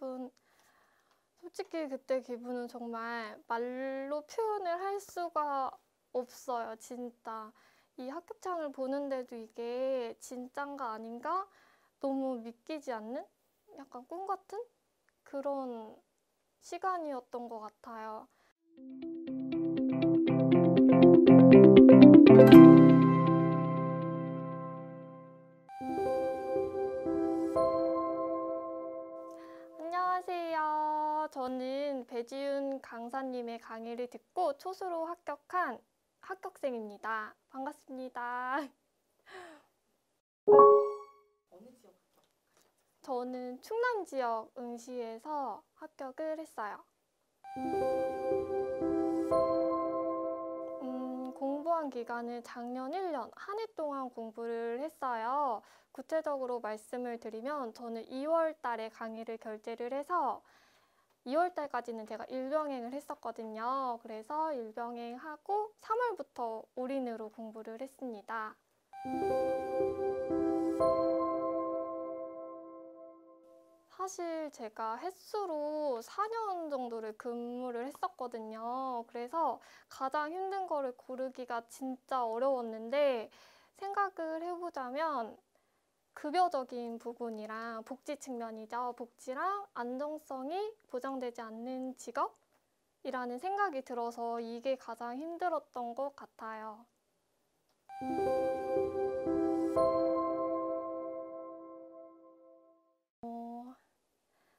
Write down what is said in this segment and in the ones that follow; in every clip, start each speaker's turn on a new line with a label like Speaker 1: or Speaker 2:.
Speaker 1: 기분 솔직히 그때 기분은 정말 말로 표현을 할 수가 없어요. 진짜 이 합격창을 보는데도 이게 진짠가 아닌가 너무 믿기지 않는 약간 꿈 같은 그런 시간이었던 것 같아요. 강의를 듣고 초수로 합격한 합격생입니다. 반갑습니다. 저는 충남 지역 응시에서 합격을 했어요. 음, 공부한 기간은 작년 1년 한 해 동안 공부를 했어요. 구체적으로 말씀을 드리면 저는 2월 달에 강의를 결제를 해서 2월 달까지는 제가 일병행을 했었거든요. 그래서 일병행하고 3월부터 올인으로 공부를 했습니다. 사실 제가 횟수로 4년 정도를 근무를 했었거든요. 그래서 가장 힘든 거를 고르기가 진짜 어려웠는데 생각을 해보자면 급여적인 부분이랑 복지 측면이죠. 복지랑 안정성이 보장되지 않는 직업이라는 생각이 들어서 이게 가장 힘들었던 것 같아요. 어,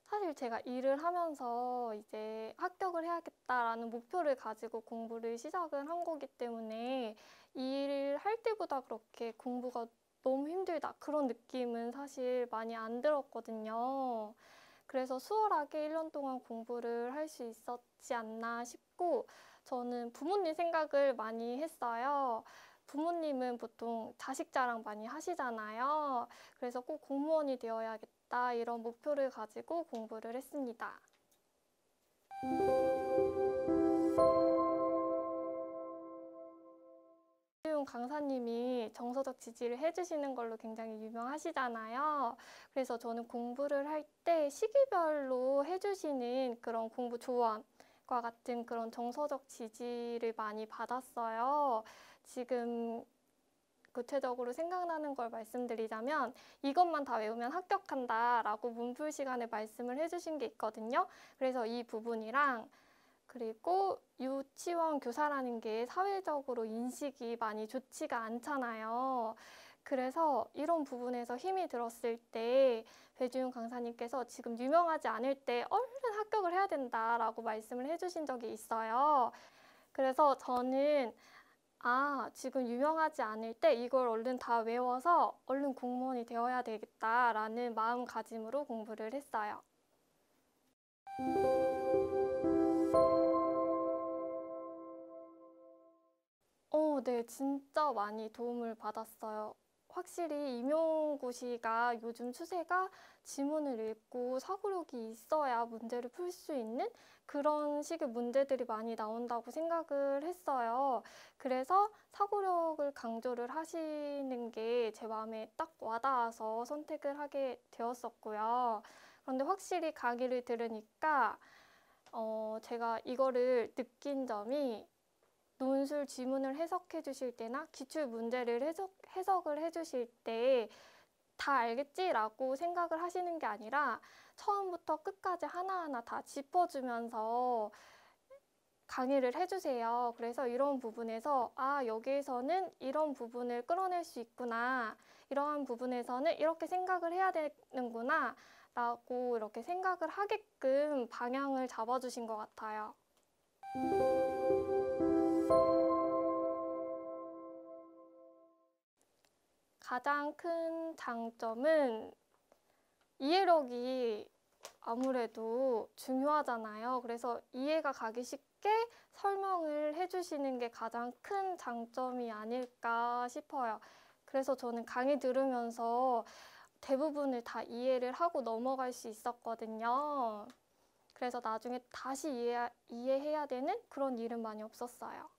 Speaker 1: 사실 제가 일을 하면서 이제 합격을 해야겠다라는 목표를 가지고 공부를 시작을 한 거기 때문에 일할 때보다 그렇게 공부가 너무 힘들다 그런 느낌은 사실 많이 안 들었거든요. 그래서 수월하게 1년 동안 공부를 할 수 있었지 않나 싶고 저는 부모님 생각을 많이 했어요. 부모님은 보통 자식 자랑 많이 하시잖아요. 그래서 꼭 공무원이 되어야겠다 이런 목표를 가지고 공부를 했습니다. 김영순 강사님이 정서적 지지를 해주시는 걸로 굉장히 유명하시잖아요. 그래서 저는 공부를 할 때 시기별로 해주시는 그런 공부 조언, 과 같은 그런 정서적 지지를 많이 받았어요. 지금 구체적으로 생각나는 걸 말씀드리자면 이것만 다 외우면 합격한다라고 문풀 시간에 말씀을 해주신 게 있거든요. 그래서 이 부분이랑 그리고 유치원 교사라는 게 사회적으로 인식이 많이 좋지가 않잖아요. 그래서 이런 부분에서 힘이 들었을 때배지훈 강사님께서 지금 유명하지 않을 때 얼른 합격을 해야 된다라고 말씀을 해주신 적이 있어요. 그래서 저는 아, 지금 유명하지 않을 때 이걸 얼른 다 외워서 얼른 공무원이 되어야 되겠다라는 마음가짐으로 공부를 했어요. 네, 진짜 많이 도움을 받았어요. 확실히 임용고시가 요즘 추세가 지문을 읽고 사고력이 있어야 문제를 풀 수 있는 그런 식의 문제들이 많이 나온다고 생각을 했어요. 그래서 사고력을 강조를 하시는 게 제 마음에 딱 와닿아서 선택을 하게 되었었고요. 그런데 확실히 강의를 들으니까 어, 제가 이거를 느낀 점이 논술 지문을 해석해 주실 때나 기출 문제를 해석, 해석을 해 주실 때 다 알겠지라고 생각을 하시는 게 아니라 처음부터 끝까지 하나하나 다 짚어주면서 강의를 해주세요. 그래서 이런 부분에서 아 여기에서는 이런 부분을 끌어낼 수 있구나 이러한 부분에서는 이렇게 생각을 해야 되는구나 라고 이렇게 생각을 하게끔 방향을 잡아주신 것 같아요. 가장 큰 장점은 이해력이 아무래도 중요하잖아요. 그래서 이해가 가기 쉽게 설명을 해주시는 게 가장 큰 장점이 아닐까 싶어요. 그래서 저는 강의 들으면서 대부분을 다 이해를 하고 넘어갈 수 있었거든요. 그래서 나중에 다시 이해, 이해해야 되는 그런 일은 많이 없었어요.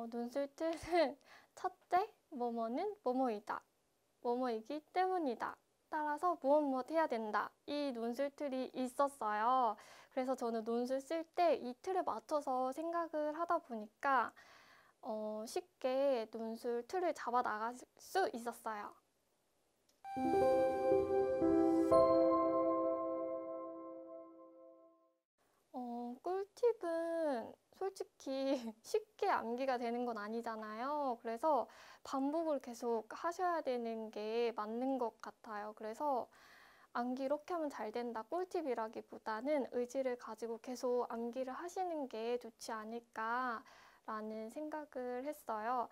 Speaker 1: 어, 논술 뜻은 첫째, 뭐뭐는 뭐뭐이다. 뭐뭐이기 때문이다. 따라서 무엇무엇 해야 된다. 이 논술 틀이 있었어요. 그래서 저는 논술 쓸 때 이 틀에 맞춰서 생각을 하다 보니까 어, 쉽게 논술 틀을 잡아 나갈 수 있었어요. 어, 꿀팁은 솔직히 쉽게 암기가 되는 건 아니잖아요. 그래서 반복을 계속 하셔야 되는 게 맞는 것 같아요. 그래서 암기 이렇게 하면 잘 된다 꿀팁이라기보다는 의지를 가지고 계속 암기를 하시는 게 좋지 않을까라는 생각을 했어요.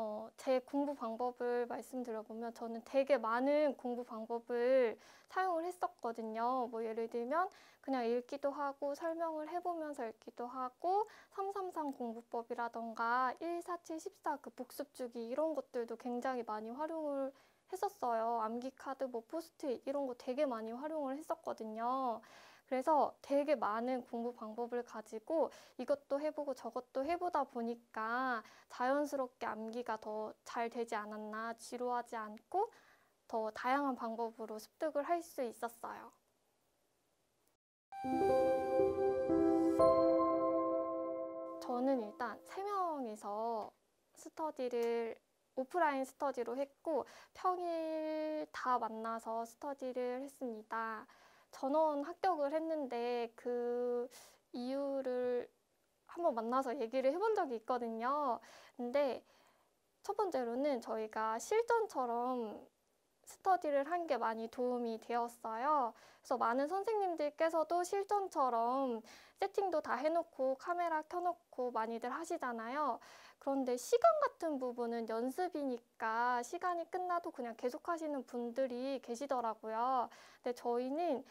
Speaker 1: 어, 제 공부 방법을 말씀드려보면 저는 되게 많은 공부 방법을 사용을 했었거든요. 뭐 예를 들면 그냥 읽기도 하고 설명을 해보면서 읽기도 하고 333 공부법이라던가 14714 그 복습주기 이런 것들도 굉장히 많이 활용을 했었어요. 암기 카드, 뭐 포스트잇 이런 거 되게 많이 활용을 했었거든요. 그래서 되게 많은 공부 방법을 가지고 이것도 해보고 저것도 해보다 보니까 자연스럽게 암기가 더 잘 되지 않았나 지루하지 않고 더 다양한 방법으로 습득을 할 수 있었어요. 저는 일단 세명이서 스터디를 오프라인 스터디로 했고 평일 다 만나서 스터디를 했습니다. 전원 합격을 했는데 그 이유를 한번 만나서 얘기를 해본 적이 있거든요. 근데 첫 번째로는 저희가 실전처럼 스터디를 한 게 많이 도움이 되었어요. 그래서 많은 선생님들께서도 실전처럼 세팅도 다 해놓고 카메라 켜놓고 많이들 하시잖아요. 그런데 시간 같은 부분은 연습이니까 시간이 끝나도 그냥 계속 하시는 분들이 계시더라고요. 근데 저희는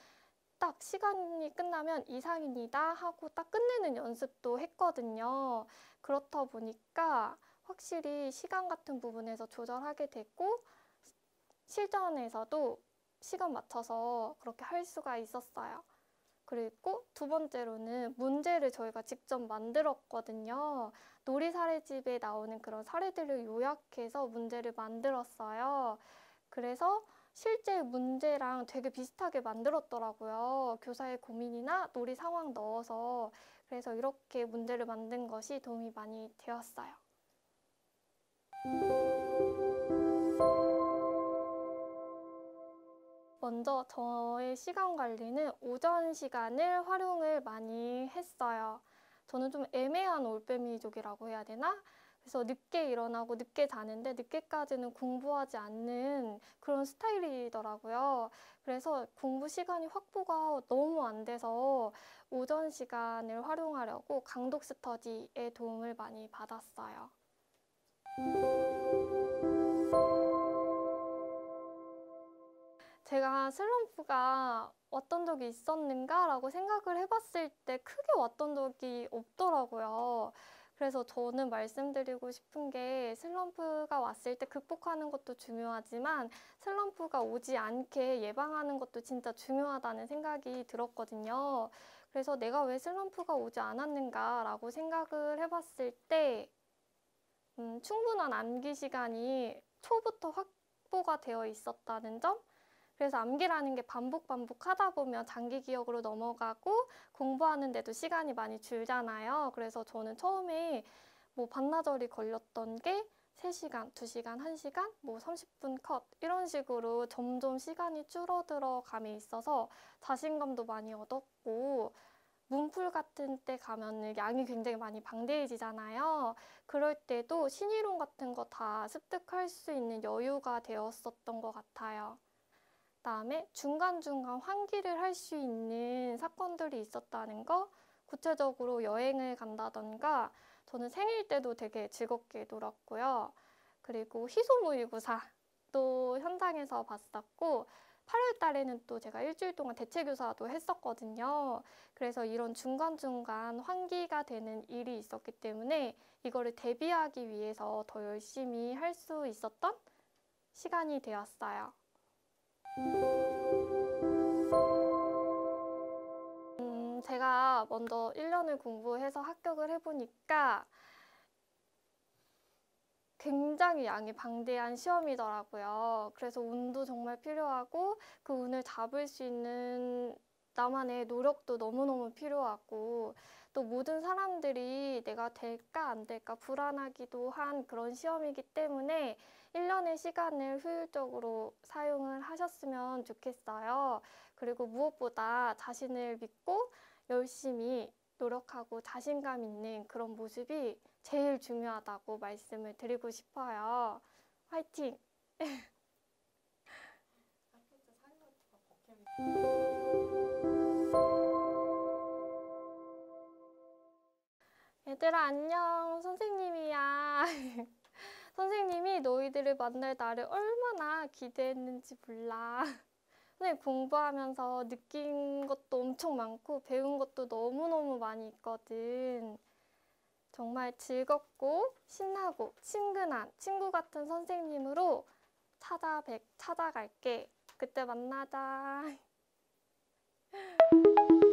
Speaker 1: 딱 시간이 끝나면 이상입니다 하고 딱 끝내는 연습도 했거든요. 그렇다 보니까 확실히 시간 같은 부분에서 조절하게 됐고 실전에서도 시간 맞춰서 그렇게 할 수가 있었어요. 그리고 두 번째로는 문제를 저희가 직접 만들었거든요. 놀이 사례집에 나오는 그런 사례들을 요약해서 문제를 만들었어요. 그래서 실제 문제랑 되게 비슷하게 만들었더라고요. 교사의 고민이나 놀이 상황 넣어서 그래서 이렇게 문제를 만든 것이 도움이 많이 되었어요. 먼저 저의 시간 관리는 오전 시간을 활용을 많이 했어요. 저는 좀 애매한 올빼미족이라고 해야 되나? 그래서 늦게 일어나고 늦게 자는데 늦게까지는 공부하지 않는 그런 스타일이더라고요. 그래서 공부 시간이 확보가 너무 안 돼서 오전 시간을 활용하려고 강독 스터디의 도움을 많이 받았어요. 제가 슬럼프가 왔던 적이 있었는가라고 생각을 해봤을 때 크게 왔던 적이 없더라고요. 그래서 저는 말씀드리고 싶은 게 슬럼프가 왔을 때 극복하는 것도 중요하지만 슬럼프가 오지 않게 예방하는 것도 진짜 중요하다는 생각이 들었거든요. 그래서 내가 왜 슬럼프가 오지 않았는가라고 생각을 해봤을 때 음, 충분한 암기 시간이 초부터 확보가 되어 있었다는 점 그래서 암기라는 게 반복 반복 하다 보면 장기 기억으로 넘어가고 공부하는데도 시간이 많이 줄잖아요. 그래서 저는 처음에 뭐 반나절이 걸렸던 게 3시간, 2시간, 1시간, 뭐 30분 컷 이런 식으로 점점 시간이 줄어들어 감에 있어서 자신감도 많이 얻었고 문풀 같은 때가면 양이 굉장히 많이 방대해지잖아요. 그럴 때도 신이론 같은 거 다 습득할 수 있는 여유가 되었었던 것 같아요. 다음에 중간중간 환기를 할 수 있는 사건들이 있었다는 거 구체적으로 여행을 간다던가 저는 생일 때도 되게 즐겁게 놀았고요. 그리고 희소모의고사도 현장에서 봤었고 8월 달에는 또 제가 일주일 동안 대체교사도 했었거든요. 그래서 이런 중간중간 환기가 되는 일이 있었기 때문에 이거를 대비하기 위해서 더 열심히 할 수 있었던 시간이 되었어요. 음, 제가 먼저 1년을 공부해서 합격을 해보니까 굉장히 양이 방대한 시험이더라고요. 그래서 운도 정말 필요하고 그 운을 잡을 수 있는 나만의 노력도 너무너무 필요하고 또 모든 사람들이 내가 될까 안 될까 불안하기도 한 그런 시험이기 때문에 1년의 시간을 효율적으로 사용을 하셨으면 좋겠어요. 그리고 무엇보다 자신을 믿고 열심히 노력하고 자신감 있는 그런 모습이 제일 중요하다고 말씀을 드리고 싶어요. 화이팅! 얘들아 안녕 선생님이야 선생님이 너희들을 만날 날을 얼마나 기대했는지 몰라 선생님 공부하면서 느낀 것도 엄청 많고 배운 것도 너무너무 많이 있거든 정말 즐겁고 신나고 친근한 친구 같은 선생님으로 찾아뵙, 찾아갈게 그때 만나자